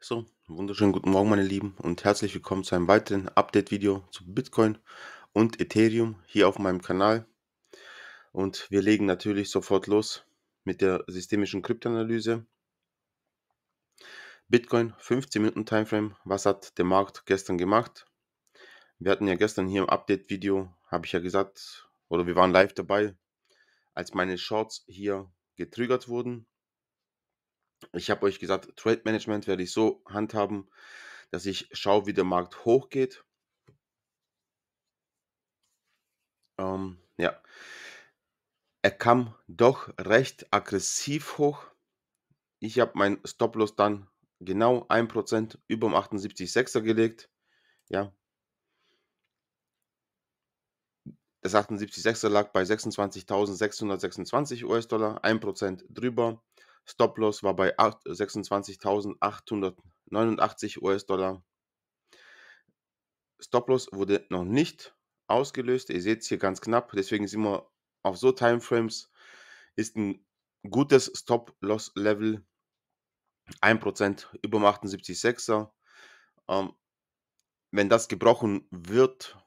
So, wunderschönen guten Morgen meine Lieben und herzlich willkommen zu einem weiteren Update-Video zu Bitcoin und Ethereum hier auf meinem Kanal. Und wir legen natürlich sofort los mit der systemischen Kryptoanalyse. Bitcoin 15 Minuten Timeframe, was hat der Markt gestern gemacht? Wir hatten ja gestern hier im Update-Video, habe ich ja gesagt, oder wir waren live dabei, als meine Shorts hier getriggert wurden ich habe euch gesagt, Trade Management werde ich so handhaben, dass ich schaue, wie der Markt hochgeht. Ähm, ja. Er kam doch recht aggressiv hoch. Ich habe meinen Stop-Loss dann genau 1% über dem 78,6er gelegt. Ja. Das 78,6er lag bei 26.626 US-Dollar, 1% drüber. Stop-Loss war bei 26.889 US-Dollar. Stop-Loss wurde noch nicht ausgelöst. Ihr seht es hier ganz knapp. Deswegen sind wir auf so Timeframes. Ist ein gutes Stop-Loss-Level. 1% über 78,6er. Ähm, wenn das gebrochen wird,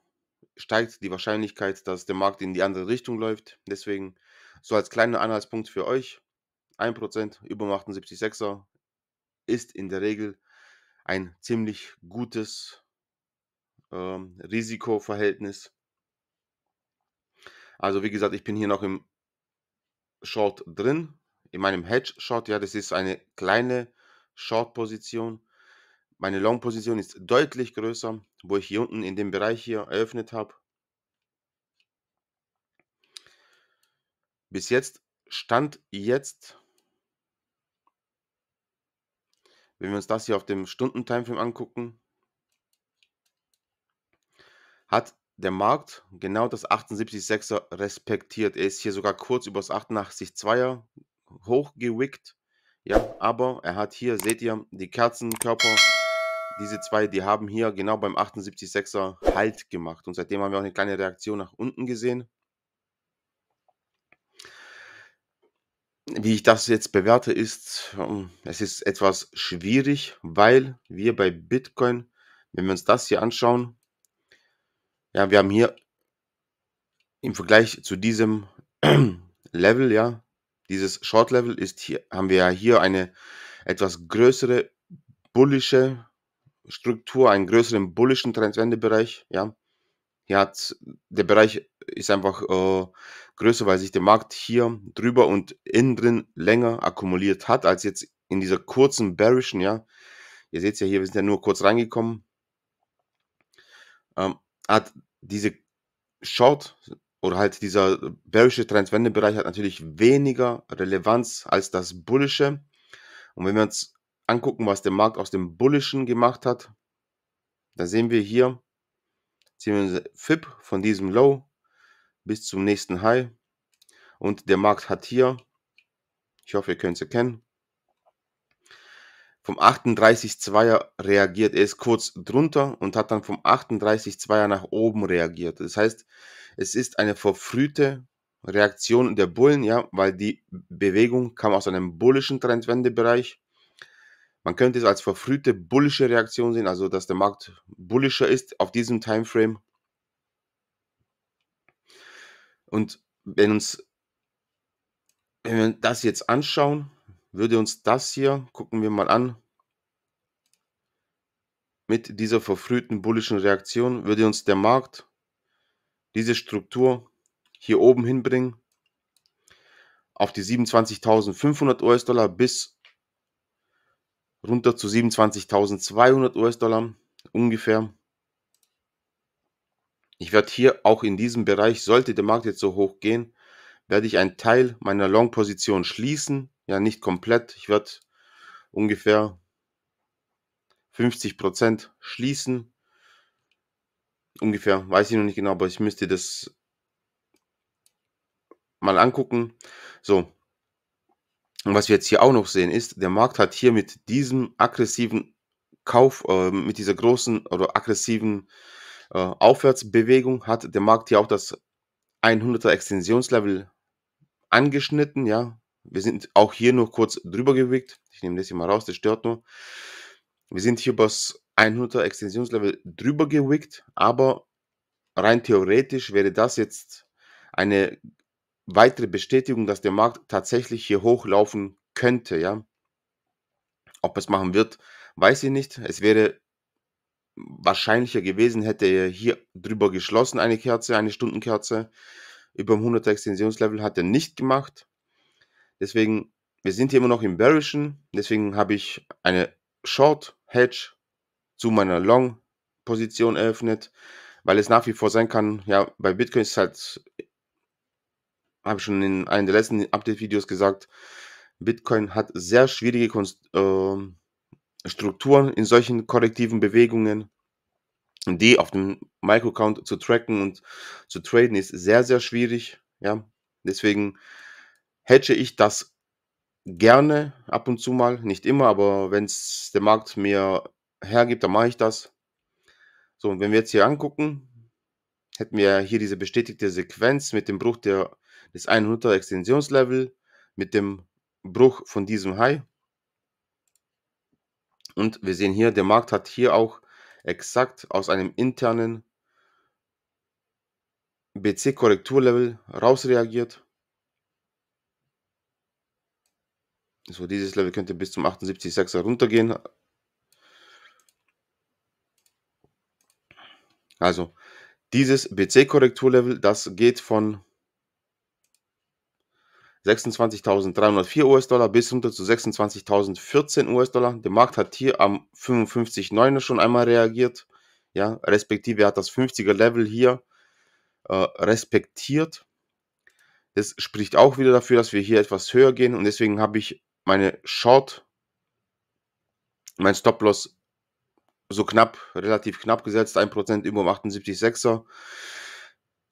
steigt die Wahrscheinlichkeit, dass der Markt in die andere Richtung läuft. Deswegen so als kleiner Anhaltspunkt für euch. 1% über 78,6er ist in der Regel ein ziemlich gutes ähm, Risikoverhältnis. Also wie gesagt, ich bin hier noch im Short drin, in meinem Hedge Short. Ja, das ist eine kleine Short-Position. Meine Long-Position ist deutlich größer, wo ich hier unten in dem Bereich hier eröffnet habe. Bis jetzt, Stand jetzt, Wenn wir uns das hier auf dem Stunden-Timeframe angucken, hat der Markt genau das 78,6er respektiert. Er ist hier sogar kurz über das 88,2er hochgewickt. Ja, aber er hat hier, seht ihr, die Kerzenkörper, diese zwei, die haben hier genau beim 78,6er Halt gemacht. Und seitdem haben wir auch eine kleine Reaktion nach unten gesehen. Wie ich das jetzt bewerte, ist, ähm, es ist etwas schwierig, weil wir bei Bitcoin, wenn wir uns das hier anschauen, ja, wir haben hier im Vergleich zu diesem Level, ja, dieses Short Level ist hier, haben wir ja hier eine etwas größere bullische Struktur, einen größeren bullischen Trendwendebereich, ja. Hier hat der Bereich ist einfach äh, größer, weil sich der Markt hier drüber und innen drin länger akkumuliert hat, als jetzt in dieser kurzen bearischen, ja. Ihr seht ja hier, wir sind ja nur kurz reingekommen. Ähm, hat diese Short oder halt dieser bearische Trendwendebereich hat natürlich weniger Relevanz als das bullische. Und wenn wir uns angucken, was der Markt aus dem bullischen gemacht hat, dann sehen wir hier, ziehen wir FIP von diesem Low bis zum nächsten High. Und der Markt hat hier, ich hoffe, ihr könnt es erkennen, vom 38,2er reagiert. Er ist kurz drunter und hat dann vom 38,2er nach oben reagiert. Das heißt, es ist eine verfrühte Reaktion der Bullen, ja, weil die Bewegung kam aus einem bullischen Trendwendebereich. Man könnte es als verfrühte bullische Reaktion sehen, also dass der Markt bullischer ist auf diesem Timeframe und wenn uns, wenn wir das jetzt anschauen, würde uns das hier, gucken wir mal an, mit dieser verfrühten bullischen Reaktion würde uns der Markt diese Struktur hier oben hinbringen auf die 27.500 US-Dollar bis runter zu 27.200 US-Dollar ungefähr. Ich werde hier auch in diesem Bereich, sollte der Markt jetzt so hoch gehen, werde ich einen Teil meiner Long-Position schließen. Ja, nicht komplett. Ich werde ungefähr 50% schließen. Ungefähr, weiß ich noch nicht genau, aber ich müsste das mal angucken. So. Und was wir jetzt hier auch noch sehen ist, der Markt hat hier mit diesem aggressiven Kauf, äh, mit dieser großen oder aggressiven äh, äh, Aufwärtsbewegung hat der Markt hier auch das 100er Extensionslevel angeschnitten, ja. Wir sind auch hier nur kurz drüber gewickt. Ich nehme das hier mal raus, das stört nur. Wir sind hier über 100er Extensionslevel drüber gewickt, aber rein theoretisch wäre das jetzt eine weitere Bestätigung, dass der Markt tatsächlich hier hochlaufen könnte, ja. Ob es machen wird, weiß ich nicht. Es wäre wahrscheinlicher gewesen, hätte er hier drüber geschlossen, eine Kerze, eine Stundenkerze. Über dem 100er Extensionslevel hat er nicht gemacht. Deswegen, wir sind hier immer noch im Bearischen. Deswegen habe ich eine Short Hedge zu meiner Long Position eröffnet, weil es nach wie vor sein kann, ja, bei Bitcoin ist halt, habe ich schon in einem der letzten Update-Videos gesagt, Bitcoin hat sehr schwierige Konst äh, Strukturen in solchen kollektiven Bewegungen, die auf dem Microcount zu tracken und zu traden, ist sehr, sehr schwierig. Ja, deswegen hätte ich das gerne ab und zu mal, nicht immer, aber wenn es der Markt mir hergibt, dann mache ich das. So, und wenn wir jetzt hier angucken, hätten wir hier diese bestätigte Sequenz mit dem Bruch der, des 100er Extensionslevel, mit dem Bruch von diesem High und wir sehen hier, der Markt hat hier auch exakt aus einem internen BC-Korrekturlevel rausreagiert. So, dieses Level könnte bis zum 78,6er runtergehen. Also, dieses BC-Korrekturlevel, das geht von 26.304 US-Dollar bis runter zu 26.014 US-Dollar. Der Markt hat hier am 559 schon einmal reagiert. Ja, respektive hat das 50er Level hier äh, respektiert. Das spricht auch wieder dafür, dass wir hier etwas höher gehen und deswegen habe ich meine Short, mein Stop-Loss so knapp, relativ knapp gesetzt, 1% über dem 78,6er,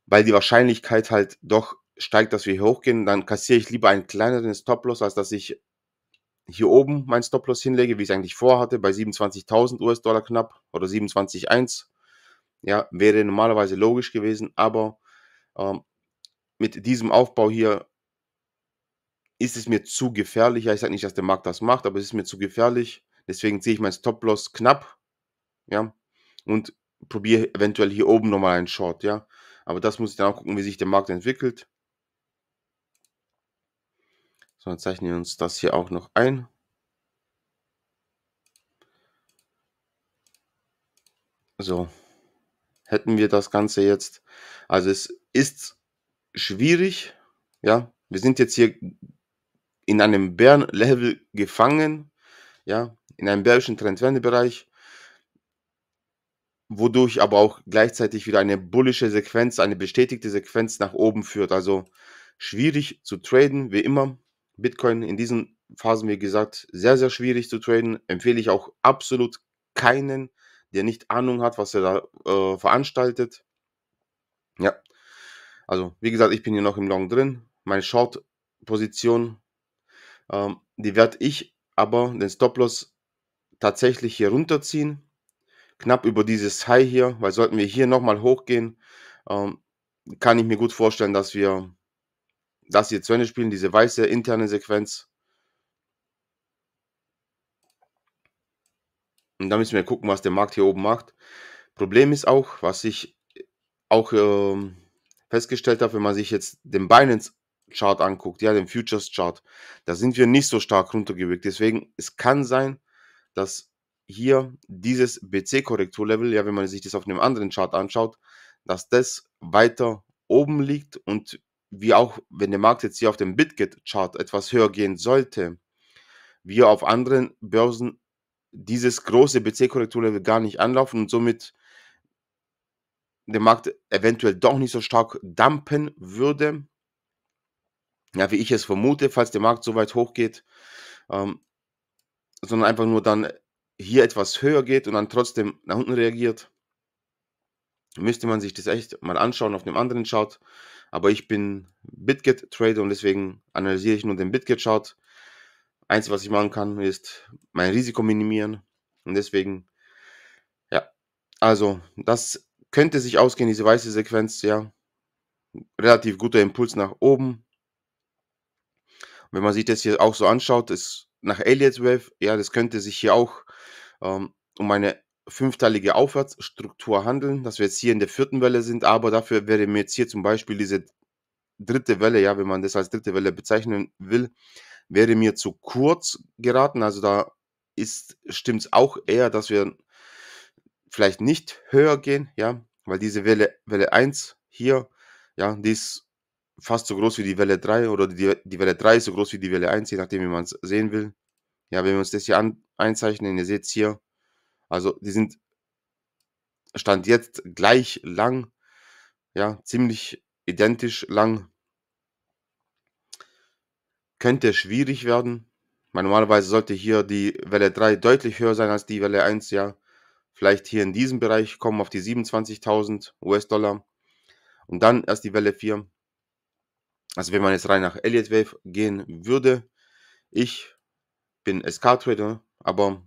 weil die Wahrscheinlichkeit halt doch steigt, dass wir hier hochgehen, dann kassiere ich lieber einen kleineren Stop-Loss, als dass ich hier oben meinen Stop-Loss hinlege, wie ich es eigentlich vorhatte, bei 27.000 US-Dollar knapp oder 27,1. Ja, wäre normalerweise logisch gewesen, aber ähm, mit diesem Aufbau hier ist es mir zu gefährlich. Ja, ich sage nicht, dass der Markt das macht, aber es ist mir zu gefährlich. Deswegen ziehe ich meinen Stop-Loss knapp. Ja, und probiere eventuell hier oben nochmal einen Short. Ja, aber das muss ich dann auch gucken, wie sich der Markt entwickelt. So, dann zeichnen wir uns das hier auch noch ein. So, hätten wir das Ganze jetzt. Also es ist schwierig. Ja, wir sind jetzt hier in einem Bärenlevel gefangen. Ja, in einem bärischen Trendwendebereich. Wodurch aber auch gleichzeitig wieder eine bullische Sequenz, eine bestätigte Sequenz nach oben führt. Also schwierig zu traden, wie immer. Bitcoin in diesen Phasen, wie gesagt, sehr, sehr schwierig zu traden. Empfehle ich auch absolut keinen, der nicht Ahnung hat, was er da äh, veranstaltet. Ja. Also, wie gesagt, ich bin hier noch im Long drin. Meine Short-Position, ähm, die werde ich aber den Stop-Loss tatsächlich hier runterziehen. Knapp über dieses High hier, weil sollten wir hier nochmal hochgehen, ähm, kann ich mir gut vorstellen, dass wir das hier zu Ende spielen, diese weiße interne Sequenz. Und da müssen wir gucken, was der Markt hier oben macht. Problem ist auch, was ich auch äh, festgestellt habe, wenn man sich jetzt den Binance-Chart anguckt, ja, den Futures-Chart, da sind wir nicht so stark runtergewirkt. Deswegen, es kann sein, dass hier dieses BC-Korrekturlevel, ja, wenn man sich das auf einem anderen Chart anschaut, dass das weiter oben liegt und wie auch wenn der Markt jetzt hier auf dem BitGet-Chart etwas höher gehen sollte, wir auf anderen Börsen dieses große BC-Korrekturlevel gar nicht anlaufen und somit der Markt eventuell doch nicht so stark dumpen würde, ja, wie ich es vermute, falls der Markt so weit hochgeht, ähm, sondern einfach nur dann hier etwas höher geht und dann trotzdem nach unten reagiert, müsste man sich das echt mal anschauen auf dem anderen Chart. Aber ich bin BitGet-Trader und deswegen analysiere ich nur den BitGet-Chart. Eins, was ich machen kann, ist mein Risiko minimieren. Und deswegen, ja, also das könnte sich ausgehen, diese weiße Sequenz, ja. Relativ guter Impuls nach oben. wenn man sich das hier auch so anschaut, ist nach Elliott Wave, ja, das könnte sich hier auch ähm, um eine fünfteilige Aufwärtsstruktur handeln, dass wir jetzt hier in der vierten Welle sind, aber dafür wäre mir jetzt hier zum Beispiel diese dritte Welle, ja, wenn man das als dritte Welle bezeichnen will, wäre mir zu kurz geraten. Also da ist, stimmt es auch eher, dass wir vielleicht nicht höher gehen, ja, weil diese Welle, Welle 1 hier, ja, die ist fast so groß wie die Welle 3 oder die, die Welle 3 ist so groß wie die Welle 1, je nachdem, wie man es sehen will. Ja, wenn wir uns das hier an, einzeichnen, ihr seht es hier, also die sind Stand jetzt gleich lang, ja, ziemlich identisch lang. Könnte schwierig werden. Meine, normalerweise sollte hier die Welle 3 deutlich höher sein als die Welle 1, ja. Vielleicht hier in diesem Bereich kommen auf die 27.000 US-Dollar. Und dann erst die Welle 4. Also wenn man jetzt rein nach Elliott Wave gehen würde, ich bin SK-Trader, aber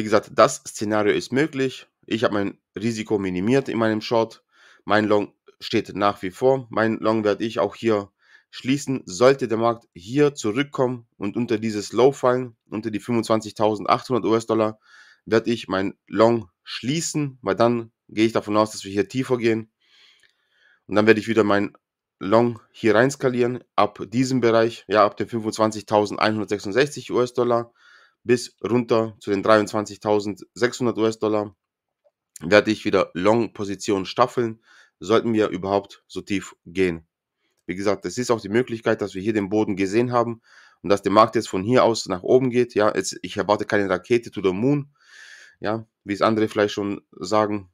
wie gesagt, das Szenario ist möglich. Ich habe mein Risiko minimiert in meinem Short. Mein Long steht nach wie vor. Mein Long werde ich auch hier schließen. Sollte der Markt hier zurückkommen und unter dieses Low fallen, unter die 25.800 US-Dollar, werde ich mein Long schließen, weil dann gehe ich davon aus, dass wir hier tiefer gehen. Und dann werde ich wieder mein Long hier rein skalieren, ab diesem Bereich, ja, ab den 25.166 US-Dollar bis runter zu den 23.600 US-Dollar werde ich wieder Long-Positionen staffeln, sollten wir überhaupt so tief gehen. Wie gesagt, es ist auch die Möglichkeit, dass wir hier den Boden gesehen haben und dass der Markt jetzt von hier aus nach oben geht. Ja, jetzt, ich erwarte keine Rakete to the Moon, ja, wie es andere vielleicht schon sagen.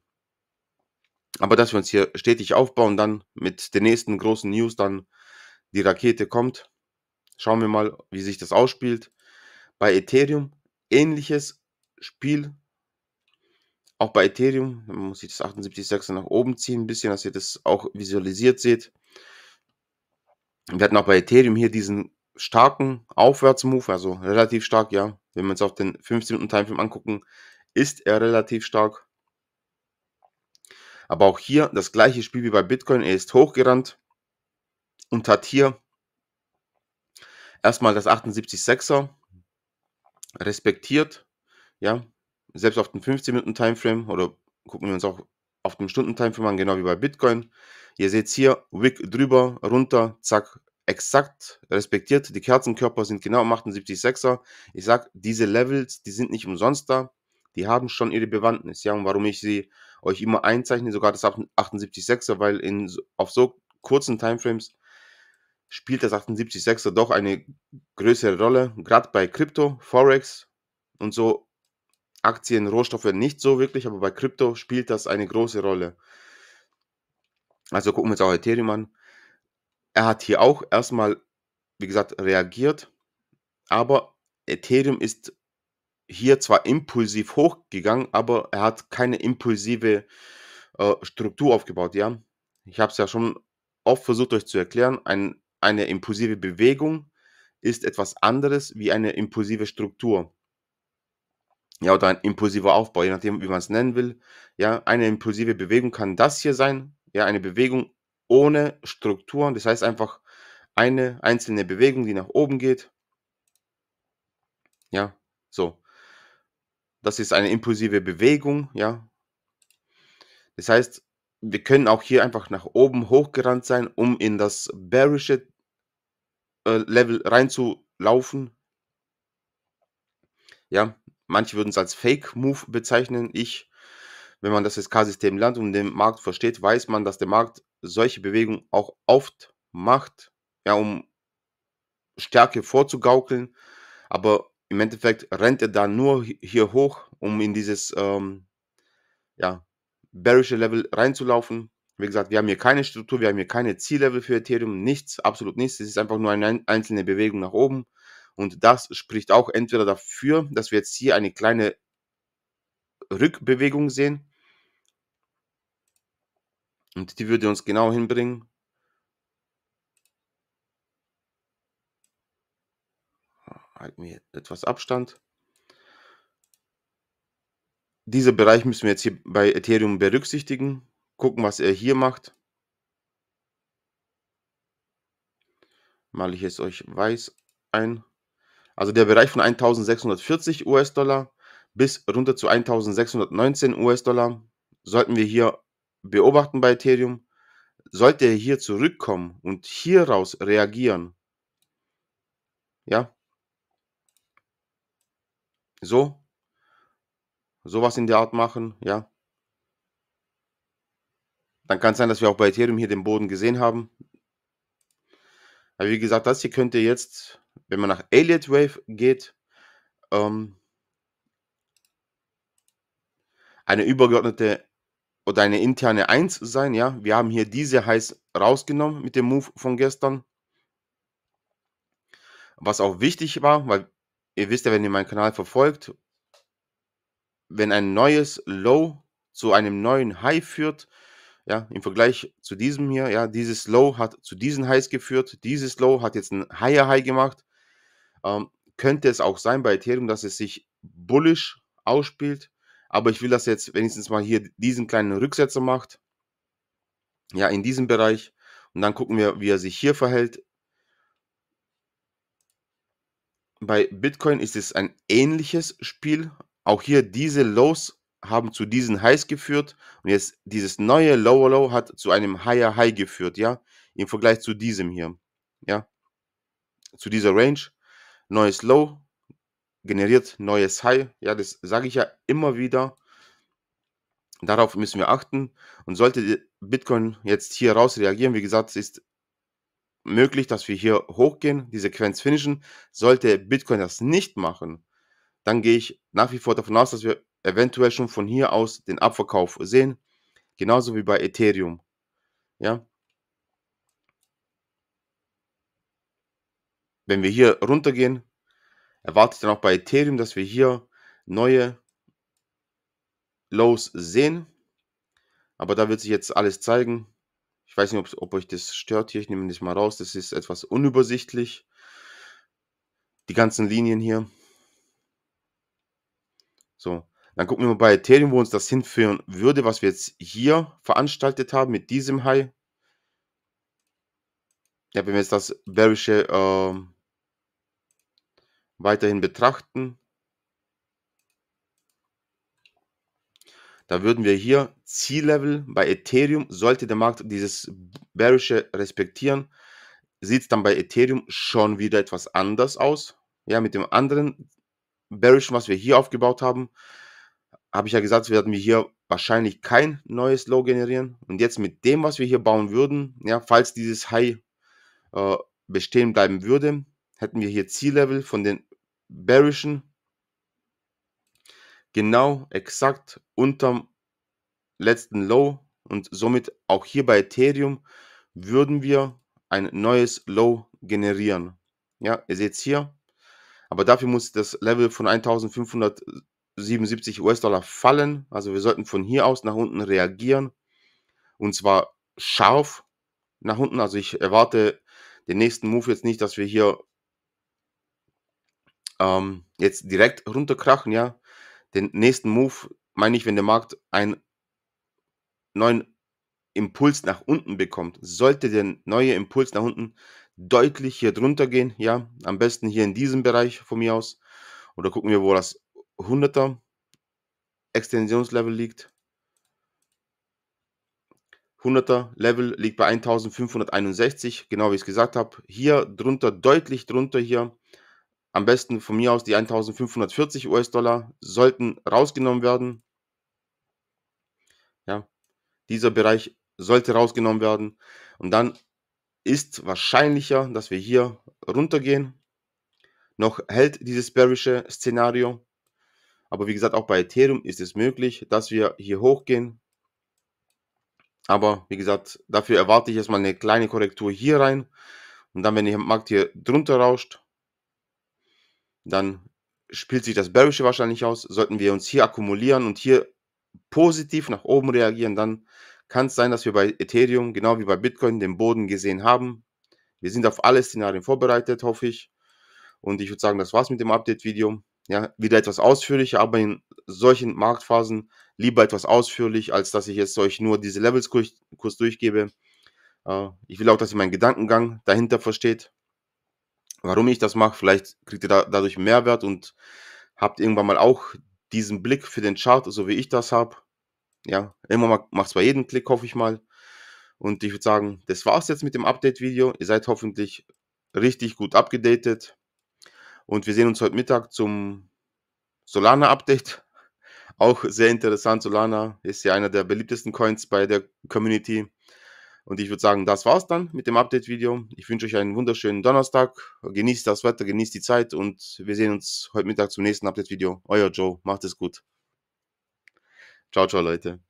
Aber dass wir uns hier stetig aufbauen, dann mit den nächsten großen News dann die Rakete kommt. Schauen wir mal, wie sich das ausspielt bei Ethereum ähnliches Spiel. Auch bei Ethereum muss ich das 78.6 nach oben ziehen, ein bisschen, dass ihr das auch visualisiert seht. Wir hatten auch bei Ethereum hier diesen starken Aufwärtsmove, also relativ stark, ja. Wenn wir uns auf den 15 Minuten Timeframe angucken, ist er relativ stark. Aber auch hier das gleiche Spiel wie bei Bitcoin. Er ist hochgerannt und hat hier erstmal das 78.6er respektiert, ja, selbst auf dem 15-Minuten-Timeframe oder gucken wir uns auch auf dem Stunden-Timeframe an, genau wie bei Bitcoin. Ihr seht hier, Wick drüber, runter, zack, exakt respektiert. Die Kerzenkörper sind genau 78,6er. Ich sag, diese Levels, die sind nicht umsonst da. Die haben schon ihre Bewandtnis. Ja, und warum ich sie euch immer einzeichne, sogar das 78,6er, weil in, auf so kurzen Timeframes spielt das 78.6er doch eine größere Rolle, gerade bei Krypto, Forex und so Aktien, Rohstoffe nicht so wirklich, aber bei Krypto spielt das eine große Rolle. Also gucken wir uns auch Ethereum an. Er hat hier auch erstmal, wie gesagt, reagiert, aber Ethereum ist hier zwar impulsiv hochgegangen, aber er hat keine impulsive äh, Struktur aufgebaut, ja. Ich habe es ja schon oft versucht euch zu erklären, ein eine impulsive Bewegung ist etwas anderes wie eine impulsive Struktur. Ja, oder ein impulsiver Aufbau, je nachdem, wie man es nennen will. Ja, eine impulsive Bewegung kann das hier sein. Ja, eine Bewegung ohne Struktur. Das heißt einfach eine einzelne Bewegung, die nach oben geht. Ja, so. Das ist eine impulsive Bewegung, ja. Das heißt, wir können auch hier einfach nach oben hochgerannt sein, um in das bearish äh, Level reinzulaufen. Ja, manche würden es als Fake-Move bezeichnen. Ich, wenn man das SK-System lernt und den Markt versteht, weiß man, dass der Markt solche Bewegungen auch oft macht, ja, um Stärke vorzugaukeln. Aber im Endeffekt rennt er da nur hier hoch, um in dieses ähm, ja, bearische Level reinzulaufen. Wie gesagt, wir haben hier keine Struktur, wir haben hier keine Ziellevel für Ethereum, nichts, absolut nichts. Es ist einfach nur eine einzelne Bewegung nach oben. Und das spricht auch entweder dafür, dass wir jetzt hier eine kleine Rückbewegung sehen. Und die würde uns genau hinbringen. Halten wir etwas Abstand dieser Bereich müssen wir jetzt hier bei Ethereum berücksichtigen. Gucken, was er hier macht. Male ich es euch weiß ein. Also der Bereich von 1640 US-Dollar bis runter zu 1619 US-Dollar sollten wir hier beobachten bei Ethereum. Sollte er hier zurückkommen und hieraus reagieren, ja, so, sowas in der Art machen, ja. Dann kann es sein, dass wir auch bei Ethereum hier den Boden gesehen haben. Aber wie gesagt, das hier könnt ihr jetzt, wenn man nach Elliott Wave geht, ähm, eine übergeordnete oder eine interne 1 sein, ja. Wir haben hier diese heiß rausgenommen mit dem Move von gestern. Was auch wichtig war, weil ihr wisst ja, wenn ihr meinen Kanal verfolgt wenn ein neues Low zu einem neuen High führt, ja, im Vergleich zu diesem hier, ja, dieses Low hat zu diesen Highs geführt, dieses Low hat jetzt ein Higher High gemacht. Ähm, könnte es auch sein bei Ethereum, dass es sich bullisch ausspielt, aber ich will, dass jetzt wenigstens mal hier diesen kleinen Rücksetzer macht, ja, in diesem Bereich und dann gucken wir, wie er sich hier verhält. Bei Bitcoin ist es ein ähnliches Spiel, auch hier diese Lows haben zu diesen Highs geführt und jetzt dieses neue Lower Low hat zu einem Higher High geführt, ja, im Vergleich zu diesem hier, ja, zu dieser Range. Neues Low generiert neues High, ja, das sage ich ja immer wieder. Darauf müssen wir achten und sollte Bitcoin jetzt hier raus reagieren, wie gesagt, es ist möglich, dass wir hier hochgehen, die Sequenz finishen. Sollte Bitcoin das nicht machen, dann gehe ich nach wie vor davon aus, dass wir eventuell schon von hier aus den Abverkauf sehen. Genauso wie bei Ethereum. Ja. Wenn wir hier runtergehen, erwarte ich dann auch bei Ethereum, dass wir hier neue Lows sehen. Aber da wird sich jetzt alles zeigen. Ich weiß nicht, ob, ob euch das stört hier. Ich nehme das mal raus. Das ist etwas unübersichtlich. Die ganzen Linien hier. So, dann gucken wir mal bei Ethereum, wo uns das hinführen würde, was wir jetzt hier veranstaltet haben mit diesem High. Ja, wenn wir jetzt das bearische äh, weiterhin betrachten, da würden wir hier Ziellevel bei Ethereum, sollte der Markt dieses bearische respektieren, sieht es dann bei Ethereum schon wieder etwas anders aus. Ja, mit dem anderen Barrischen, was wir hier aufgebaut haben, habe ich ja gesagt, werden wir hier wahrscheinlich kein neues Low generieren. Und jetzt mit dem, was wir hier bauen würden, ja, falls dieses High äh, bestehen bleiben würde, hätten wir hier Ziellevel von den Bearischen genau exakt unterm letzten Low und somit auch hier bei Ethereum würden wir ein neues Low generieren. Ja, ihr seht es hier, aber dafür muss das Level von 1577 US-Dollar fallen. Also wir sollten von hier aus nach unten reagieren. Und zwar scharf nach unten. Also ich erwarte den nächsten Move jetzt nicht, dass wir hier ähm, jetzt direkt runterkrachen. Ja, den nächsten Move meine ich, wenn der Markt einen neuen Impuls nach unten bekommt. Sollte der neue Impuls nach unten deutlich hier drunter gehen, ja, am besten hier in diesem Bereich von mir aus. Oder gucken wir, wo das 100er Extensionslevel liegt. 100er Level liegt bei 1561, genau wie ich es gesagt habe. Hier drunter, deutlich drunter hier. Am besten von mir aus die 1540 US-Dollar sollten rausgenommen werden. Ja, dieser Bereich sollte rausgenommen werden. Und dann ist wahrscheinlicher, dass wir hier runtergehen. Noch hält dieses bearische Szenario. Aber wie gesagt, auch bei Ethereum ist es möglich, dass wir hier hochgehen. Aber wie gesagt, dafür erwarte ich erstmal eine kleine Korrektur hier rein. Und dann, wenn der Markt hier drunter rauscht, dann spielt sich das Bearische wahrscheinlich aus. Sollten wir uns hier akkumulieren und hier positiv nach oben reagieren, dann kann es sein, dass wir bei Ethereum, genau wie bei Bitcoin, den Boden gesehen haben. Wir sind auf alle Szenarien vorbereitet, hoffe ich. Und ich würde sagen, das war's mit dem Update-Video. Ja, wieder etwas ausführlicher, aber in solchen Marktphasen lieber etwas ausführlich, als dass ich jetzt euch nur diese Levels kurz, kurz durchgebe. Äh, ich will auch, dass ihr meinen Gedankengang dahinter versteht, warum ich das mache. Vielleicht kriegt ihr da, dadurch Mehrwert und habt irgendwann mal auch diesen Blick für den Chart, so wie ich das habe ja, immer macht es bei jedem Klick, hoffe ich mal. Und ich würde sagen, das war's jetzt mit dem Update-Video. Ihr seid hoffentlich richtig gut abgedatet. Und wir sehen uns heute Mittag zum Solana-Update. Auch sehr interessant. Solana ist ja einer der beliebtesten Coins bei der Community. Und ich würde sagen, das war's dann mit dem Update-Video. Ich wünsche euch einen wunderschönen Donnerstag. Genießt das Wetter, genießt die Zeit und wir sehen uns heute Mittag zum nächsten Update-Video. Euer Joe, macht es gut. Ciao, ciao, Leute.